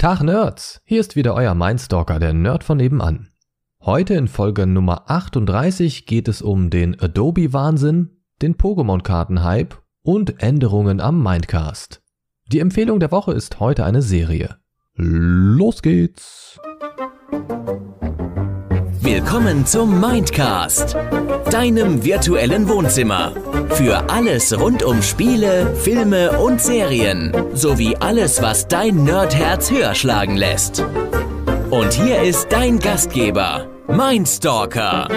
Tag Nerds, hier ist wieder euer Mindstalker, der Nerd von nebenan. Heute in Folge Nummer 38 geht es um den Adobe-Wahnsinn, den Pokémon-Karten-Hype und Änderungen am Mindcast. Die Empfehlung der Woche ist heute eine Serie. Los geht's! Willkommen zum Mindcast, deinem virtuellen Wohnzimmer. Für alles rund um Spiele, Filme und Serien, sowie alles, was dein Nerdherz höher schlagen lässt. Und hier ist dein Gastgeber, Mindstalker.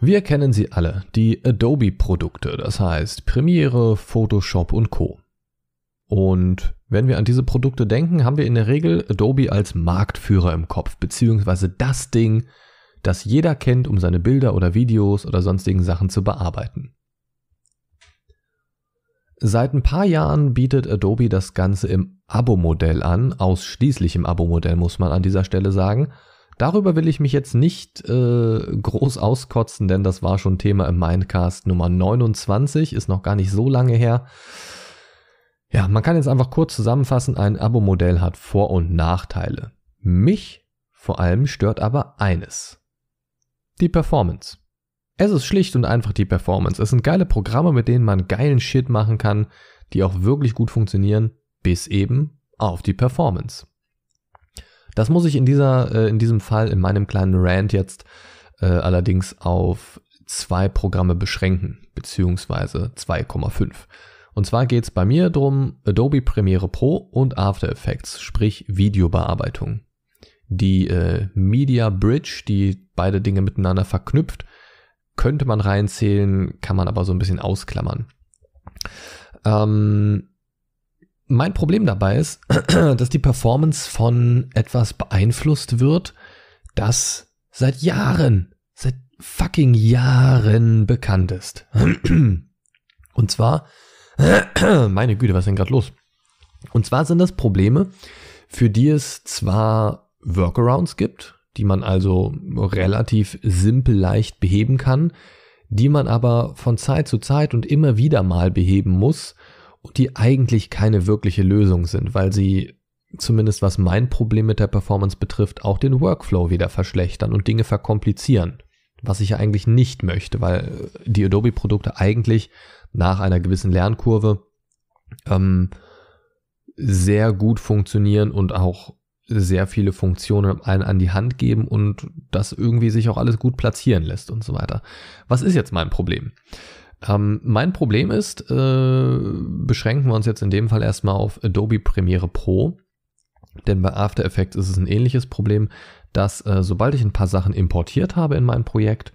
Wir kennen sie alle, die Adobe-Produkte, das heißt Premiere, Photoshop und Co. Und wenn wir an diese Produkte denken, haben wir in der Regel Adobe als Marktführer im Kopf, beziehungsweise das Ding, das jeder kennt, um seine Bilder oder Videos oder sonstigen Sachen zu bearbeiten. Seit ein paar Jahren bietet Adobe das Ganze im Abo-Modell an, ausschließlich im Abo-Modell muss man an dieser Stelle sagen. Darüber will ich mich jetzt nicht äh, groß auskotzen, denn das war schon Thema im Mindcast Nummer 29, ist noch gar nicht so lange her. Ja, man kann jetzt einfach kurz zusammenfassen, ein Abo-Modell hat Vor- und Nachteile. Mich vor allem stört aber eines. Die Performance. Es ist schlicht und einfach die Performance. Es sind geile Programme, mit denen man geilen Shit machen kann, die auch wirklich gut funktionieren, bis eben auf die Performance. Das muss ich in dieser, äh, in diesem Fall, in meinem kleinen Rant jetzt äh, allerdings auf zwei Programme beschränken, beziehungsweise 2,5. Und zwar geht es bei mir darum, Adobe Premiere Pro und After Effects, sprich Videobearbeitung. Die äh, Media Bridge, die beide Dinge miteinander verknüpft, könnte man reinzählen, kann man aber so ein bisschen ausklammern. Ähm, mein Problem dabei ist, dass die Performance von etwas beeinflusst wird, das seit Jahren, seit fucking Jahren bekannt ist. Und zwar Meine Güte, was ist denn gerade los? Und zwar sind das Probleme, für die es zwar Workarounds gibt, die man also relativ simpel leicht beheben kann, die man aber von Zeit zu Zeit und immer wieder mal beheben muss und die eigentlich keine wirkliche Lösung sind, weil sie zumindest was mein Problem mit der Performance betrifft, auch den Workflow wieder verschlechtern und Dinge verkomplizieren, was ich ja eigentlich nicht möchte, weil äh, die Adobe-Produkte eigentlich nach einer gewissen Lernkurve ähm, sehr gut funktionieren und auch sehr viele Funktionen einen an die Hand geben und das irgendwie sich auch alles gut platzieren lässt und so weiter. Was ist jetzt mein Problem? Ähm, mein Problem ist, äh, beschränken wir uns jetzt in dem Fall erstmal auf Adobe Premiere Pro, denn bei After Effects ist es ein ähnliches Problem, dass äh, sobald ich ein paar Sachen importiert habe in mein Projekt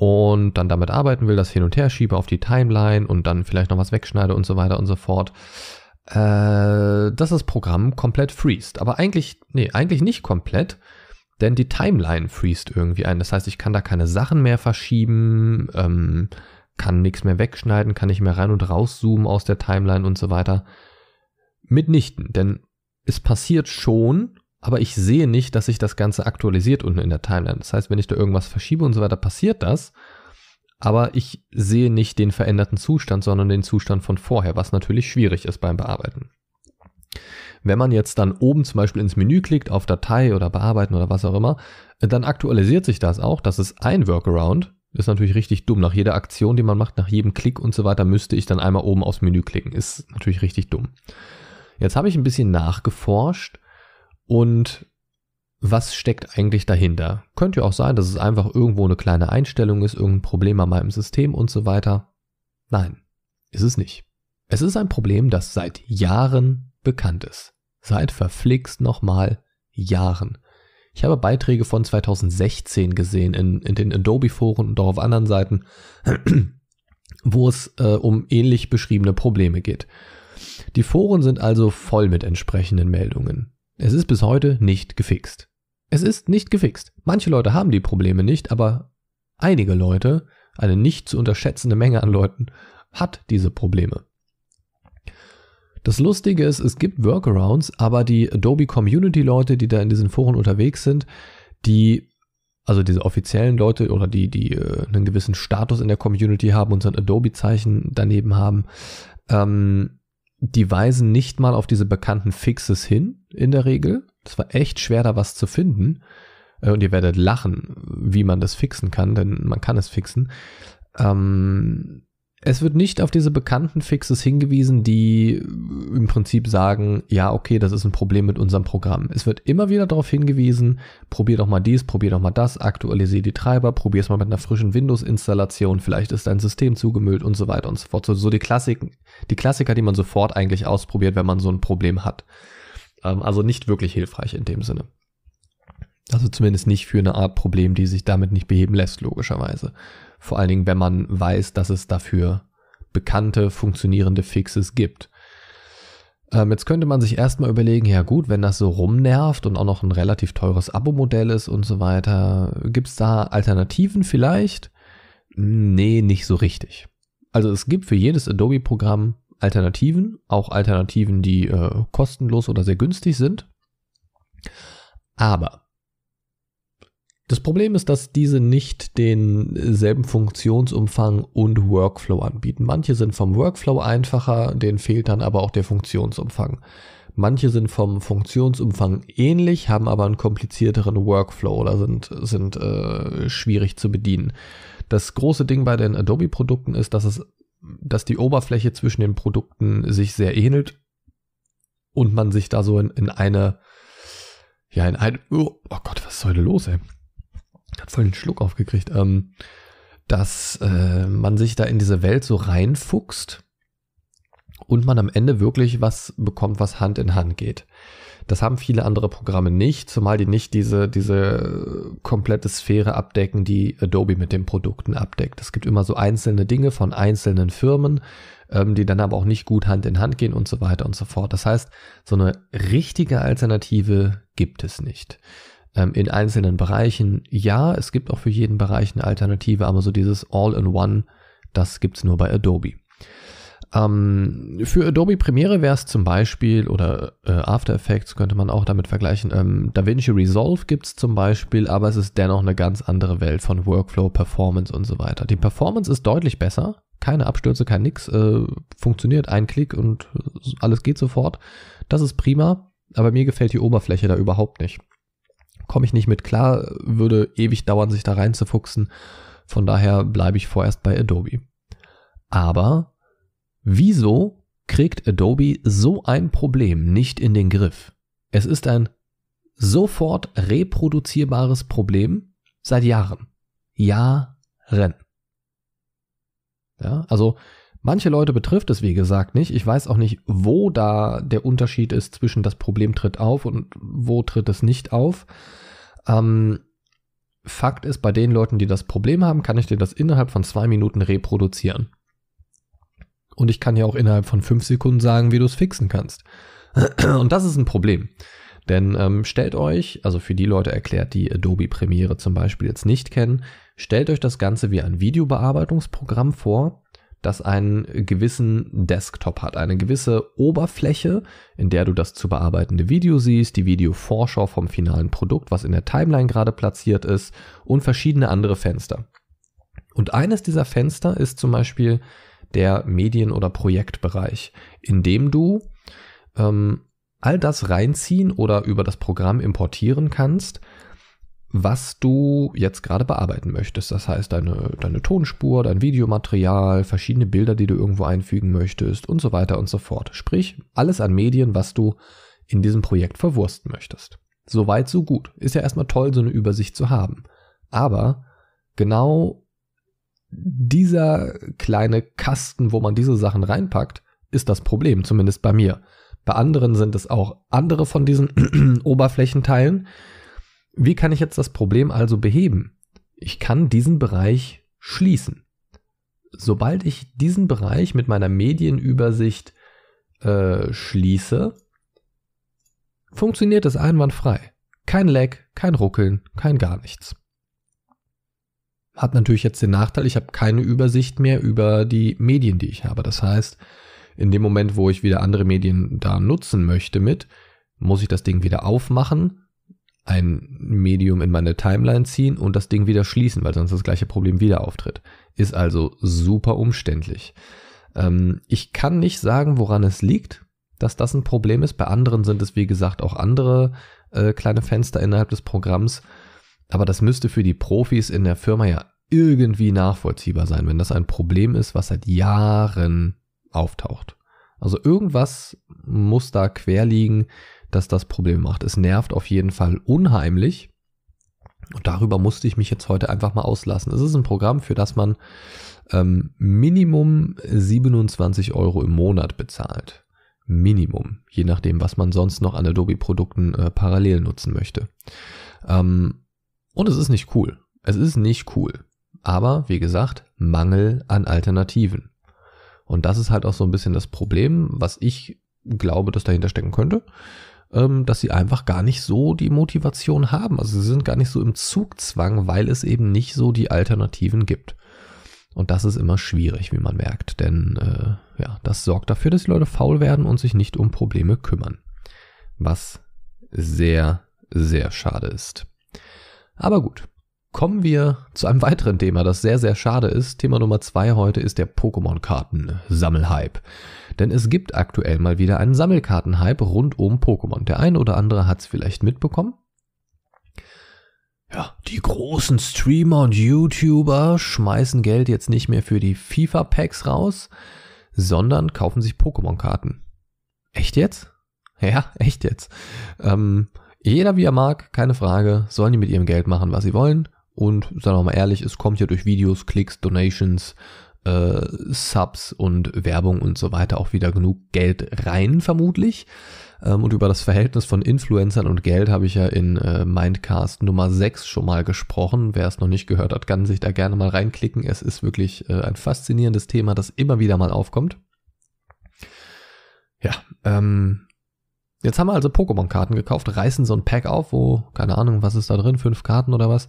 und dann damit arbeiten will, das hin und her schiebe auf die Timeline und dann vielleicht noch was wegschneide und so weiter und so fort, äh, dass das Programm komplett freest. Aber eigentlich, nee, eigentlich nicht komplett, denn die Timeline freest irgendwie ein. Das heißt, ich kann da keine Sachen mehr verschieben, ähm, kann nichts mehr wegschneiden, kann nicht mehr rein und rauszoomen aus der Timeline und so weiter. Mitnichten, denn es passiert schon, aber ich sehe nicht, dass sich das Ganze aktualisiert unten in der Timeline. Das heißt, wenn ich da irgendwas verschiebe und so weiter, passiert das. Aber ich sehe nicht den veränderten Zustand, sondern den Zustand von vorher, was natürlich schwierig ist beim Bearbeiten. Wenn man jetzt dann oben zum Beispiel ins Menü klickt, auf Datei oder Bearbeiten oder was auch immer, dann aktualisiert sich das auch. Das ist ein Workaround. Ist natürlich richtig dumm. Nach jeder Aktion, die man macht, nach jedem Klick und so weiter, müsste ich dann einmal oben aufs Menü klicken. Ist natürlich richtig dumm. Jetzt habe ich ein bisschen nachgeforscht und was steckt eigentlich dahinter? Könnte ja auch sein, dass es einfach irgendwo eine kleine Einstellung ist, irgendein Problem an meinem System und so weiter. Nein, ist es nicht. Es ist ein Problem, das seit Jahren bekannt ist. Seit verflixt nochmal Jahren. Ich habe Beiträge von 2016 gesehen in, in den Adobe-Foren und auch auf anderen Seiten, wo es äh, um ähnlich beschriebene Probleme geht. Die Foren sind also voll mit entsprechenden Meldungen. Es ist bis heute nicht gefixt. Es ist nicht gefixt. Manche Leute haben die Probleme nicht, aber einige Leute, eine nicht zu unterschätzende Menge an Leuten, hat diese Probleme. Das Lustige ist, es gibt Workarounds, aber die Adobe Community Leute, die da in diesen Foren unterwegs sind, die, also diese offiziellen Leute oder die, die äh, einen gewissen Status in der Community haben und so ein Adobe Zeichen daneben haben, ähm, die weisen nicht mal auf diese bekannten Fixes hin, in der Regel. Es war echt schwer, da was zu finden. Äh, und ihr werdet lachen, wie man das fixen kann, denn man kann es fixen. Ähm, es wird nicht auf diese bekannten Fixes hingewiesen, die im Prinzip sagen, ja, okay, das ist ein Problem mit unserem Programm. Es wird immer wieder darauf hingewiesen, probier doch mal dies, probier doch mal das, aktualisiere die Treiber, probier es mal mit einer frischen Windows-Installation, vielleicht ist dein System zugemüllt und so weiter und so fort. So, so die, Klassiken, die Klassiker, die man sofort eigentlich ausprobiert, wenn man so ein Problem hat. Ähm, also nicht wirklich hilfreich in dem Sinne. Also zumindest nicht für eine Art Problem, die sich damit nicht beheben lässt, logischerweise. Vor allen Dingen, wenn man weiß, dass es dafür bekannte, funktionierende Fixes gibt. Ähm, jetzt könnte man sich erstmal überlegen, ja gut, wenn das so rumnervt und auch noch ein relativ teures Abo-Modell ist und so weiter, gibt es da Alternativen vielleicht? Nee, nicht so richtig. Also es gibt für jedes Adobe-Programm Alternativen, auch Alternativen, die äh, kostenlos oder sehr günstig sind. Aber das Problem ist, dass diese nicht denselben äh, Funktionsumfang und Workflow anbieten. Manche sind vom Workflow einfacher, denen fehlt dann aber auch der Funktionsumfang. Manche sind vom Funktionsumfang ähnlich, haben aber einen komplizierteren Workflow oder sind, sind äh, schwierig zu bedienen. Das große Ding bei den Adobe-Produkten ist, dass, es, dass die Oberfläche zwischen den Produkten sich sehr ähnelt und man sich da so in, in eine, ja, in ein, oh, oh Gott, was ist heute los, ey? hab voll den Schluck aufgekriegt, ähm, dass äh, man sich da in diese Welt so reinfuchst und man am Ende wirklich was bekommt, was Hand in Hand geht. Das haben viele andere Programme nicht, zumal die nicht diese, diese komplette Sphäre abdecken, die Adobe mit den Produkten abdeckt. Es gibt immer so einzelne Dinge von einzelnen Firmen, ähm, die dann aber auch nicht gut Hand in Hand gehen und so weiter und so fort. Das heißt, so eine richtige Alternative gibt es nicht ähm, in einzelnen Bereichen. Ja, es gibt auch für jeden Bereich eine Alternative, aber so dieses All-in-One, das gibt es nur bei Adobe. Ähm, für Adobe Premiere wäre es zum Beispiel, oder äh, After Effects könnte man auch damit vergleichen, ähm, DaVinci Resolve gibt es zum Beispiel, aber es ist dennoch eine ganz andere Welt von Workflow, Performance und so weiter. Die Performance ist deutlich besser, keine Abstürze, kein Nix, äh, funktioniert ein Klick und alles geht sofort. Das ist prima, aber mir gefällt die Oberfläche da überhaupt nicht komme ich nicht mit klar, würde ewig dauern, sich da reinzufuchsen. Von daher bleibe ich vorerst bei Adobe. Aber wieso kriegt Adobe so ein Problem nicht in den Griff? Es ist ein sofort reproduzierbares Problem seit Jahren. Jahren. Ja, also Manche Leute betrifft es, wie gesagt, nicht. Ich weiß auch nicht, wo da der Unterschied ist zwischen das Problem tritt auf und wo tritt es nicht auf. Ähm, Fakt ist, bei den Leuten, die das Problem haben, kann ich dir das innerhalb von zwei Minuten reproduzieren. Und ich kann ja auch innerhalb von fünf Sekunden sagen, wie du es fixen kannst. Und das ist ein Problem. Denn ähm, stellt euch, also für die Leute erklärt, die Adobe Premiere zum Beispiel jetzt nicht kennen, stellt euch das Ganze wie ein Videobearbeitungsprogramm vor, das einen gewissen Desktop hat, eine gewisse Oberfläche, in der du das zu bearbeitende Video siehst, die Videovorschau vom finalen Produkt, was in der Timeline gerade platziert ist und verschiedene andere Fenster. Und eines dieser Fenster ist zum Beispiel der Medien- oder Projektbereich, in dem du ähm, all das reinziehen oder über das Programm importieren kannst, was du jetzt gerade bearbeiten möchtest. Das heißt, deine, deine Tonspur, dein Videomaterial, verschiedene Bilder, die du irgendwo einfügen möchtest und so weiter und so fort. Sprich, alles an Medien, was du in diesem Projekt verwursten möchtest. Soweit, so gut. Ist ja erstmal toll, so eine Übersicht zu haben. Aber genau dieser kleine Kasten, wo man diese Sachen reinpackt, ist das Problem, zumindest bei mir. Bei anderen sind es auch andere von diesen Oberflächenteilen wie kann ich jetzt das Problem also beheben? Ich kann diesen Bereich schließen. Sobald ich diesen Bereich mit meiner Medienübersicht äh, schließe, funktioniert es einwandfrei. Kein Lag, kein Ruckeln, kein gar nichts. Hat natürlich jetzt den Nachteil, ich habe keine Übersicht mehr über die Medien, die ich habe. Das heißt, in dem Moment, wo ich wieder andere Medien da nutzen möchte mit, muss ich das Ding wieder aufmachen, ein Medium in meine Timeline ziehen und das Ding wieder schließen, weil sonst das gleiche Problem wieder auftritt. Ist also super umständlich. Ähm, ich kann nicht sagen, woran es liegt, dass das ein Problem ist. Bei anderen sind es, wie gesagt, auch andere äh, kleine Fenster innerhalb des Programms. Aber das müsste für die Profis in der Firma ja irgendwie nachvollziehbar sein, wenn das ein Problem ist, was seit Jahren auftaucht. Also irgendwas muss da quer liegen, dass das Probleme macht. Es nervt auf jeden Fall unheimlich. Und darüber musste ich mich jetzt heute einfach mal auslassen. Es ist ein Programm, für das man ähm, Minimum 27 Euro im Monat bezahlt. Minimum, je nachdem, was man sonst noch an Adobe-Produkten äh, parallel nutzen möchte. Ähm, und es ist nicht cool. Es ist nicht cool. Aber, wie gesagt, Mangel an Alternativen. Und das ist halt auch so ein bisschen das Problem, was ich glaube, dass dahinter stecken könnte ähm, dass sie einfach gar nicht so die Motivation haben. Also sie sind gar nicht so im Zugzwang, weil es eben nicht so die Alternativen gibt. Und das ist immer schwierig, wie man merkt, denn äh, ja, das sorgt dafür, dass die Leute faul werden und sich nicht um Probleme kümmern. Was sehr, sehr schade ist. Aber gut, Kommen wir zu einem weiteren Thema, das sehr, sehr schade ist. Thema Nummer zwei heute ist der Pokémon-Karten-Sammelhype. Denn es gibt aktuell mal wieder einen Sammelkarten-Hype rund um Pokémon. Der eine oder andere hat es vielleicht mitbekommen. Ja, die großen Streamer und YouTuber schmeißen Geld jetzt nicht mehr für die FIFA-Packs raus, sondern kaufen sich Pokémon-Karten. Echt jetzt? Ja, echt jetzt. Ähm, jeder wie er mag, keine Frage, sollen die mit ihrem Geld machen, was sie wollen. Und sagen wir mal ehrlich, es kommt ja durch Videos, Klicks, Donations, äh, Subs und Werbung und so weiter auch wieder genug Geld rein, vermutlich. Ähm, und über das Verhältnis von Influencern und Geld habe ich ja in äh, Mindcast Nummer 6 schon mal gesprochen. Wer es noch nicht gehört hat, kann sich da gerne mal reinklicken. Es ist wirklich äh, ein faszinierendes Thema, das immer wieder mal aufkommt. Ja, ähm, Jetzt haben wir also Pokémon-Karten gekauft, reißen so ein Pack auf, wo, keine Ahnung, was ist da drin, fünf Karten oder was,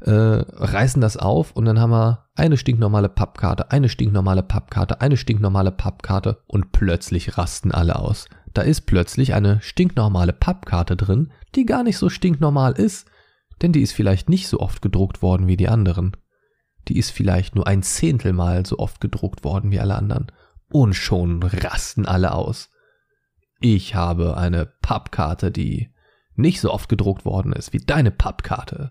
äh, reißen das auf und dann haben wir eine stinknormale Pappkarte, eine stinknormale Pappkarte, eine stinknormale Pappkarte und plötzlich rasten alle aus. Da ist plötzlich eine stinknormale Pappkarte drin, die gar nicht so stinknormal ist, denn die ist vielleicht nicht so oft gedruckt worden wie die anderen. Die ist vielleicht nur ein Zehntelmal so oft gedruckt worden wie alle anderen. Und schon rasten alle aus. Ich habe eine Pappkarte, die nicht so oft gedruckt worden ist wie deine Pappkarte.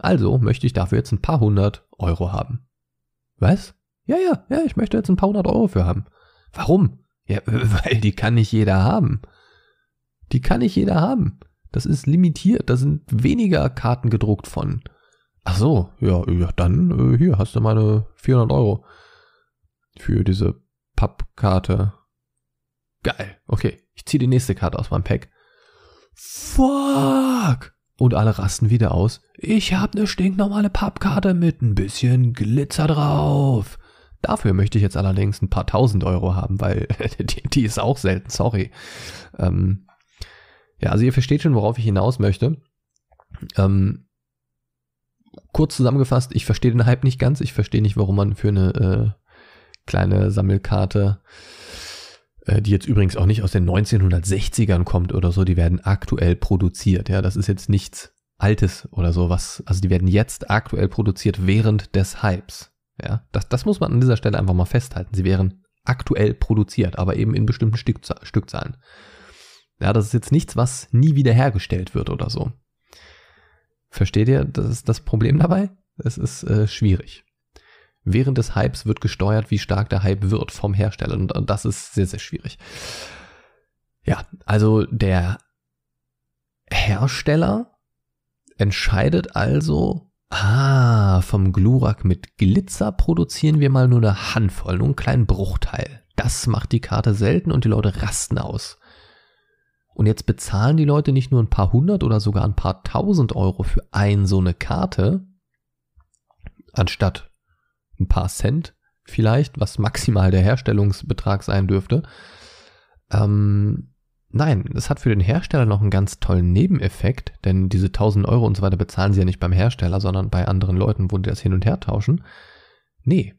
Also möchte ich dafür jetzt ein paar hundert Euro haben. Was? Ja, ja, ja, ich möchte jetzt ein paar hundert Euro für haben. Warum? Ja, weil die kann nicht jeder haben. Die kann nicht jeder haben. Das ist limitiert. Da sind weniger Karten gedruckt von. Ach so, ja, ja, dann äh, hier hast du meine 400 Euro für diese Pappkarte. Geil. Okay. Ich ziehe die nächste Karte aus meinem Pack. Fuck! Und alle rasten wieder aus. Ich habe eine stinknormale Pappkarte mit ein bisschen Glitzer drauf. Dafür möchte ich jetzt allerdings ein paar tausend Euro haben, weil die, die ist auch selten, sorry. Ähm, ja, also ihr versteht schon, worauf ich hinaus möchte. Ähm, kurz zusammengefasst, ich verstehe den Hype nicht ganz. Ich verstehe nicht, warum man für eine äh, kleine Sammelkarte äh, die jetzt übrigens auch nicht aus den 1960ern kommt oder so, die werden aktuell produziert. Ja, das ist jetzt nichts Altes oder sowas. Also die werden jetzt aktuell produziert während des Hypes. Ja, das, das muss man an dieser Stelle einfach mal festhalten. Sie wären aktuell produziert, aber eben in bestimmten Stückzahlen. Ja, das ist jetzt nichts, was nie wieder hergestellt wird oder so. Versteht ihr? Das ist das Problem dabei. Es ist äh, schwierig während des Hypes wird gesteuert, wie stark der Hype wird vom Hersteller. Und das ist sehr, sehr schwierig. Ja, also der Hersteller entscheidet also, ah, vom Glurak mit Glitzer produzieren wir mal nur eine Handvoll, nur einen kleinen Bruchteil. Das macht die Karte selten und die Leute rasten aus. Und jetzt bezahlen die Leute nicht nur ein paar hundert oder sogar ein paar tausend Euro für ein so eine Karte, anstatt ein paar Cent vielleicht, was maximal der Herstellungsbetrag sein dürfte. Ähm, nein, das hat für den Hersteller noch einen ganz tollen Nebeneffekt, denn diese 1000 Euro und so weiter bezahlen sie ja nicht beim Hersteller, sondern bei anderen Leuten, wo die das hin und her tauschen. Nee,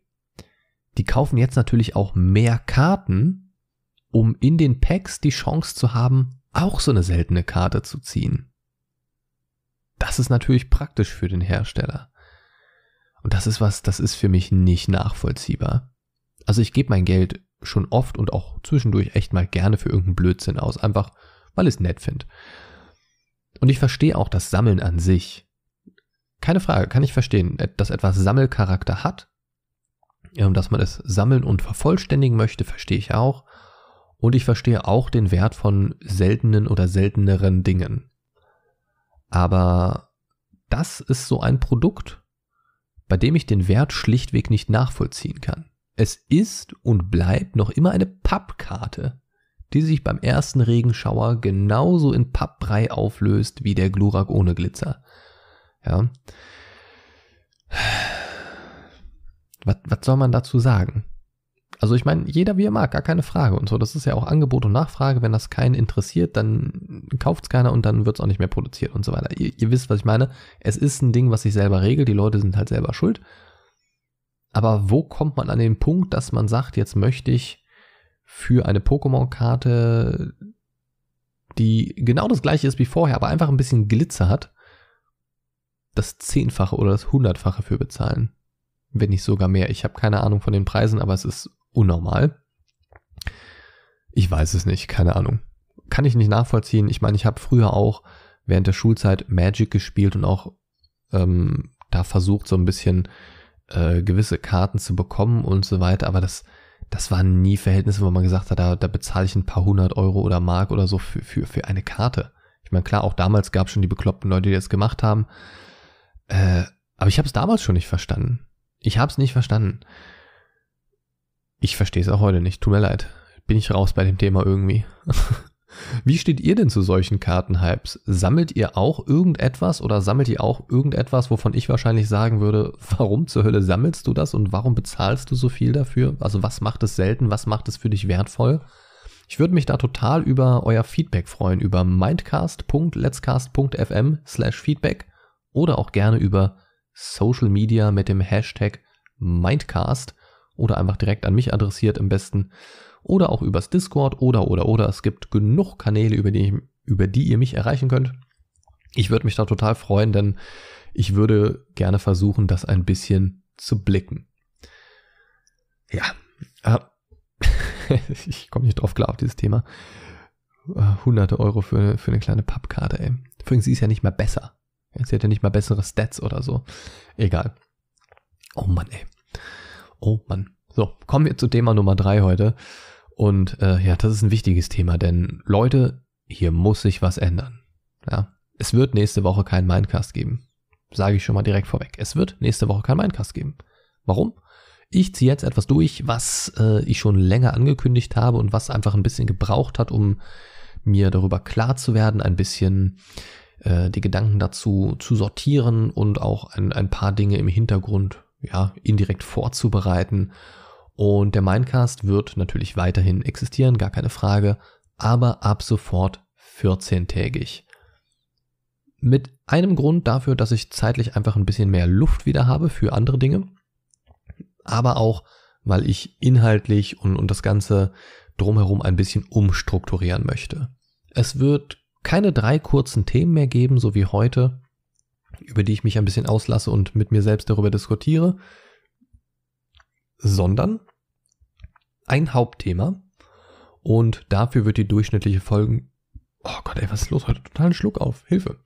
die kaufen jetzt natürlich auch mehr Karten, um in den Packs die Chance zu haben, auch so eine seltene Karte zu ziehen. Das ist natürlich praktisch für den Hersteller. Und das ist was, das ist für mich nicht nachvollziehbar. Also ich gebe mein Geld schon oft und auch zwischendurch echt mal gerne für irgendeinen Blödsinn aus, einfach weil ich es nett finde. Und ich verstehe auch das Sammeln an sich. Keine Frage, kann ich verstehen, dass etwas Sammelcharakter hat, ähm, dass man es sammeln und vervollständigen möchte, verstehe ich auch. Und ich verstehe auch den Wert von seltenen oder selteneren Dingen. Aber das ist so ein Produkt, bei dem ich den Wert schlichtweg nicht nachvollziehen kann. Es ist und bleibt noch immer eine Pappkarte, die sich beim ersten Regenschauer genauso in Pappbrei auflöst wie der Glurak ohne Glitzer. Ja. Was, was soll man dazu sagen? Also ich meine, jeder wie er mag, gar keine Frage und so. Das ist ja auch Angebot und Nachfrage. Wenn das keinen interessiert, dann kauft's keiner und dann wird's auch nicht mehr produziert und so weiter. Ihr, ihr wisst, was ich meine. Es ist ein Ding, was sich selber regelt. Die Leute sind halt selber schuld. Aber wo kommt man an den Punkt, dass man sagt, jetzt möchte ich für eine Pokémon-Karte, die genau das gleiche ist wie vorher, aber einfach ein bisschen Glitzer hat, das Zehnfache oder das Hundertfache für bezahlen? Wenn nicht sogar mehr. Ich habe keine Ahnung von den Preisen, aber es ist unnormal? Ich weiß es nicht, keine Ahnung. Kann ich nicht nachvollziehen. Ich meine, ich habe früher auch während der Schulzeit Magic gespielt und auch ähm, da versucht, so ein bisschen äh, gewisse Karten zu bekommen und so weiter, aber das, das waren nie Verhältnisse, wo man gesagt hat, da, da bezahle ich ein paar hundert Euro oder Mark oder so für, für, für eine Karte. Ich meine, klar, auch damals gab es schon die bekloppten Leute, die das gemacht haben. Äh, aber ich habe es damals schon nicht verstanden. Ich habe es nicht verstanden. Ich verstehe es auch heute nicht. Tut mir leid. Bin ich raus bei dem Thema irgendwie. Wie steht ihr denn zu solchen Kartenhypes? Sammelt ihr auch irgendetwas oder sammelt ihr auch irgendetwas, wovon ich wahrscheinlich sagen würde, warum zur Hölle sammelst du das und warum bezahlst du so viel dafür? Also was macht es selten, was macht es für dich wertvoll? Ich würde mich da total über euer Feedback freuen, über mindcast.letscast.fm slash feedback oder auch gerne über Social Media mit dem Hashtag Mindcast oder einfach direkt an mich adressiert im besten oder auch übers Discord oder oder oder. Es gibt genug Kanäle, über die, über die ihr mich erreichen könnt. Ich würde mich da total freuen, denn ich würde gerne versuchen, das ein bisschen zu blicken. Ja, äh, ich komme nicht drauf klar auf dieses Thema. Äh, hunderte Euro für, für eine kleine Pappkarte, ey. Übrigens, sie ist ja nicht mal besser. Sie hat ja nicht mal bessere Stats oder so. Egal. Oh Mann, ey. Oh Mann. So, kommen wir zu Thema Nummer drei heute. Und äh, ja, das ist ein wichtiges Thema, denn Leute, hier muss sich was ändern. Ja, es wird nächste Woche keinen Mindcast geben. Sage ich schon mal direkt vorweg. Es wird nächste Woche keinen Mindcast geben. Warum? Ich ziehe jetzt etwas durch, was äh, ich schon länger angekündigt habe und was einfach ein bisschen gebraucht hat, um mir darüber klar zu werden, ein bisschen äh, die Gedanken dazu zu sortieren und auch ein, ein paar Dinge im Hintergrund ja, indirekt vorzubereiten. Und der Mindcast wird natürlich weiterhin existieren, gar keine Frage, aber ab sofort 14-tägig. Mit einem Grund dafür, dass ich zeitlich einfach ein bisschen mehr Luft wieder habe für andere Dinge, aber auch, weil ich inhaltlich und, und das Ganze drumherum ein bisschen umstrukturieren möchte. Es wird keine drei kurzen Themen mehr geben, so wie heute, über die ich mich ein bisschen auslasse und mit mir selbst darüber diskutiere, sondern ein Hauptthema und dafür wird die durchschnittliche Folgen. Oh Gott, ey, was ist los heute? Totalen Schluck auf. Hilfe.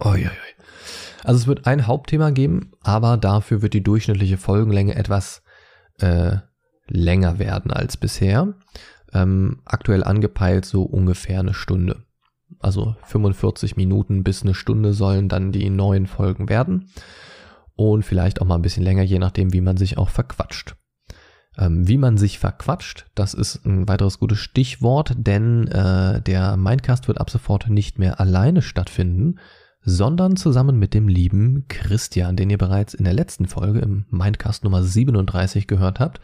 Uiuiui. Also es wird ein Hauptthema geben, aber dafür wird die durchschnittliche Folgenlänge etwas äh, länger werden als bisher. Ähm, aktuell angepeilt so ungefähr eine Stunde also 45 Minuten bis eine Stunde sollen dann die neuen Folgen werden. Und vielleicht auch mal ein bisschen länger, je nachdem, wie man sich auch verquatscht. Ähm, wie man sich verquatscht, das ist ein weiteres gutes Stichwort, denn äh, der Mindcast wird ab sofort nicht mehr alleine stattfinden, sondern zusammen mit dem lieben Christian, den ihr bereits in der letzten Folge im Mindcast Nummer 37 gehört habt.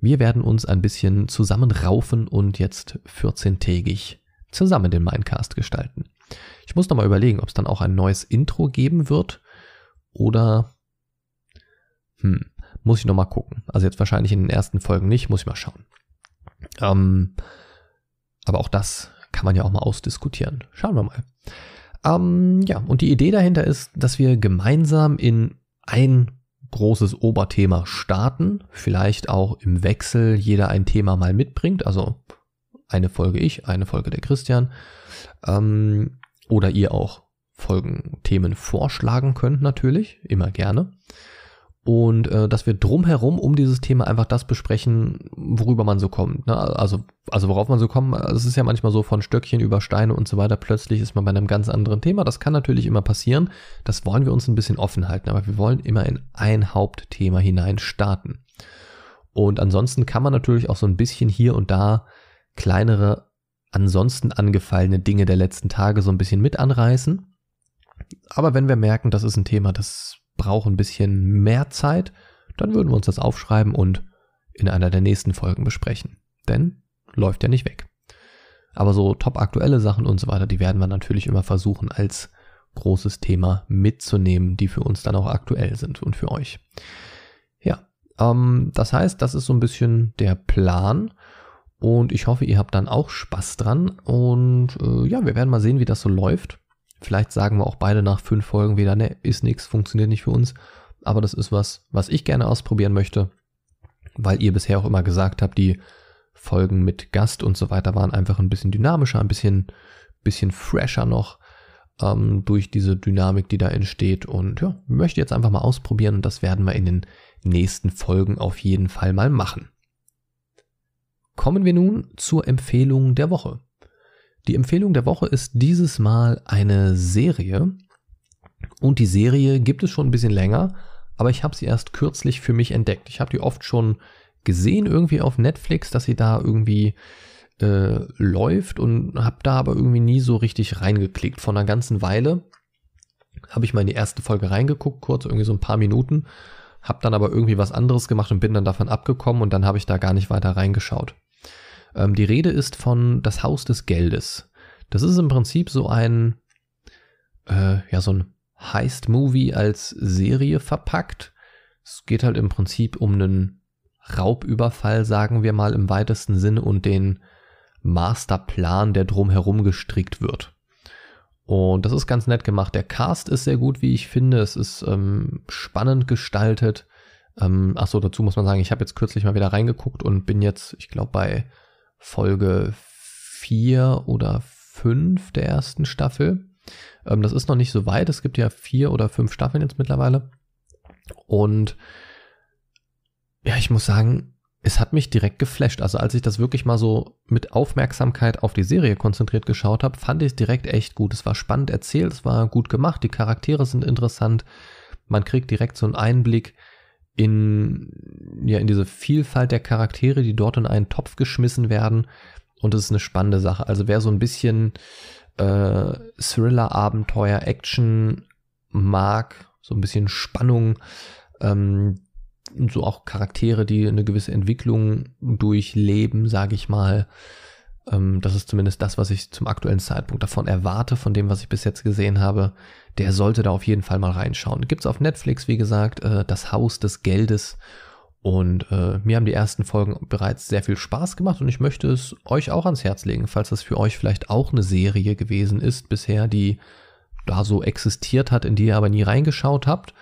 Wir werden uns ein bisschen zusammenraufen und jetzt 14-tägig zusammen den Minecast gestalten. Ich muss nochmal überlegen, ob es dann auch ein neues Intro geben wird oder hm, muss ich nochmal gucken. Also jetzt wahrscheinlich in den ersten Folgen nicht, muss ich mal schauen. Ähm, aber auch das kann man ja auch mal ausdiskutieren. Schauen wir mal. Ähm, ja, und die Idee dahinter ist, dass wir gemeinsam in ein großes Oberthema starten, vielleicht auch im Wechsel jeder ein Thema mal mitbringt, also eine Folge ich, eine Folge der Christian. Ähm, oder ihr auch Folgenthemen vorschlagen könnt natürlich, immer gerne. Und äh, dass wir drumherum um dieses Thema einfach das besprechen, worüber man so kommt. Ne? Also, also worauf man so kommt, es ist ja manchmal so von Stöckchen über Steine und so weiter, plötzlich ist man bei einem ganz anderen Thema. Das kann natürlich immer passieren. Das wollen wir uns ein bisschen offen halten, aber wir wollen immer in ein Hauptthema hinein starten. Und ansonsten kann man natürlich auch so ein bisschen hier und da kleinere, ansonsten angefallene Dinge der letzten Tage so ein bisschen mit anreißen. Aber wenn wir merken, das ist ein Thema, das braucht ein bisschen mehr Zeit, dann würden wir uns das aufschreiben und in einer der nächsten Folgen besprechen. Denn läuft ja nicht weg. Aber so top aktuelle Sachen und so weiter, die werden wir natürlich immer versuchen, als großes Thema mitzunehmen, die für uns dann auch aktuell sind und für euch. Ja, ähm, das heißt, das ist so ein bisschen der Plan. Und ich hoffe, ihr habt dann auch Spaß dran. Und äh, ja, wir werden mal sehen, wie das so läuft. Vielleicht sagen wir auch beide nach fünf Folgen wieder, ne, ist nix, funktioniert nicht für uns. Aber das ist was, was ich gerne ausprobieren möchte, weil ihr bisher auch immer gesagt habt, die Folgen mit Gast und so weiter waren einfach ein bisschen dynamischer, ein bisschen, bisschen fresher noch ähm, durch diese Dynamik, die da entsteht. Und ja, möchte jetzt einfach mal ausprobieren und das werden wir in den nächsten Folgen auf jeden Fall mal machen. Kommen wir nun zur Empfehlung der Woche. Die Empfehlung der Woche ist dieses Mal eine Serie. Und die Serie gibt es schon ein bisschen länger, aber ich habe sie erst kürzlich für mich entdeckt. Ich habe die oft schon gesehen irgendwie auf Netflix, dass sie da irgendwie äh, läuft und habe da aber irgendwie nie so richtig reingeklickt. Vor einer ganzen Weile habe ich mal in die erste Folge reingeguckt, kurz irgendwie so ein paar Minuten, habe dann aber irgendwie was anderes gemacht und bin dann davon abgekommen und dann habe ich da gar nicht weiter reingeschaut. Ähm, die Rede ist von Das Haus des Geldes. Das ist im Prinzip so ein, äh, ja, so ein Heist-Movie als Serie verpackt. Es geht halt im Prinzip um einen Raubüberfall, sagen wir mal im weitesten Sinne, und den Masterplan, der drumherum gestrickt wird. Und das ist ganz nett gemacht. Der Cast ist sehr gut, wie ich finde. Es ist ähm, spannend gestaltet. Ähm, achso, dazu muss man sagen, ich habe jetzt kürzlich mal wieder reingeguckt und bin jetzt, ich glaube, bei Folge 4 oder 5 der ersten Staffel. Ähm, das ist noch nicht so weit. Es gibt ja vier oder fünf Staffeln jetzt mittlerweile. Und ja, ich muss sagen, es hat mich direkt geflasht. Also als ich das wirklich mal so mit Aufmerksamkeit auf die Serie konzentriert geschaut habe, fand ich es direkt echt gut. Es war spannend erzählt, es war gut gemacht, die Charaktere sind interessant. Man kriegt direkt so einen Einblick in, ja, in diese Vielfalt der Charaktere, die dort in einen Topf geschmissen werden. Und das ist eine spannende Sache. Also wer so ein bisschen äh, Thriller, Abenteuer, Action mag, so ein bisschen Spannung, ähm, so auch Charaktere, die eine gewisse Entwicklung durchleben, sage ich mal, ähm, das ist zumindest das, was ich zum aktuellen Zeitpunkt davon erwarte, von dem, was ich bis jetzt gesehen habe. Der sollte da auf jeden Fall mal reinschauen. Gibt es auf Netflix, wie gesagt, äh, das Haus des Geldes. Und äh, mir haben die ersten Folgen bereits sehr viel Spaß gemacht und ich möchte es euch auch ans Herz legen, falls das für euch vielleicht auch eine Serie gewesen ist bisher, die da so existiert hat, in die ihr aber nie reingeschaut habt.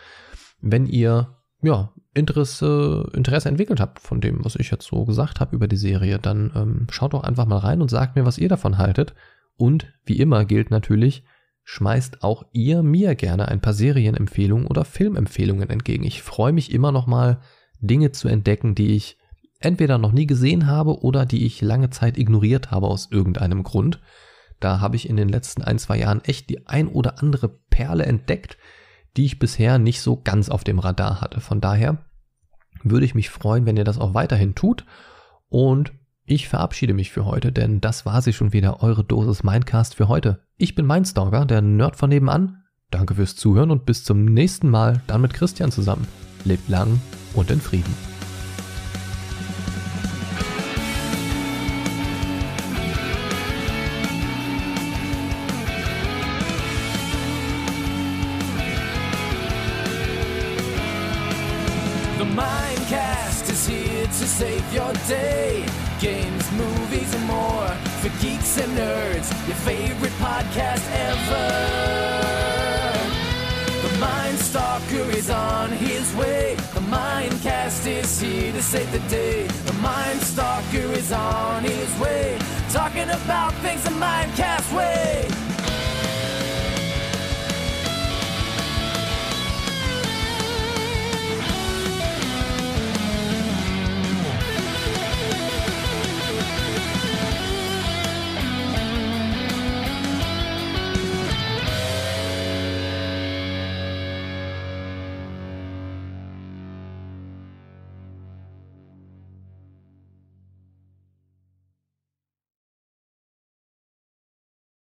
Wenn ihr ja, Interesse, Interesse entwickelt habt von dem, was ich jetzt so gesagt habe über die Serie, dann ähm, schaut doch einfach mal rein und sagt mir, was ihr davon haltet. Und wie immer gilt natürlich, schmeißt auch ihr mir gerne ein paar Serienempfehlungen oder Filmempfehlungen entgegen. Ich freue mich immer noch mal, Dinge zu entdecken, die ich entweder noch nie gesehen habe oder die ich lange Zeit ignoriert habe aus irgendeinem Grund. Da habe ich in den letzten ein, zwei Jahren echt die ein oder andere Perle entdeckt, die ich bisher nicht so ganz auf dem Radar hatte. Von daher würde ich mich freuen, wenn ihr das auch weiterhin tut. Und ich verabschiede mich für heute, denn das war sie schon wieder, eure Dosis Mindcast für heute. Ich bin Mindstalker, der Nerd von nebenan. Danke fürs Zuhören und bis zum nächsten Mal, dann mit Christian zusammen. Lebt lang und in Frieden. for geeks and nerds, your favorite podcast ever. The Mind Stalker is on his way. The Mindcast is here to save the day. The Mind Stalker is on his way, talking about things the Mindcast way.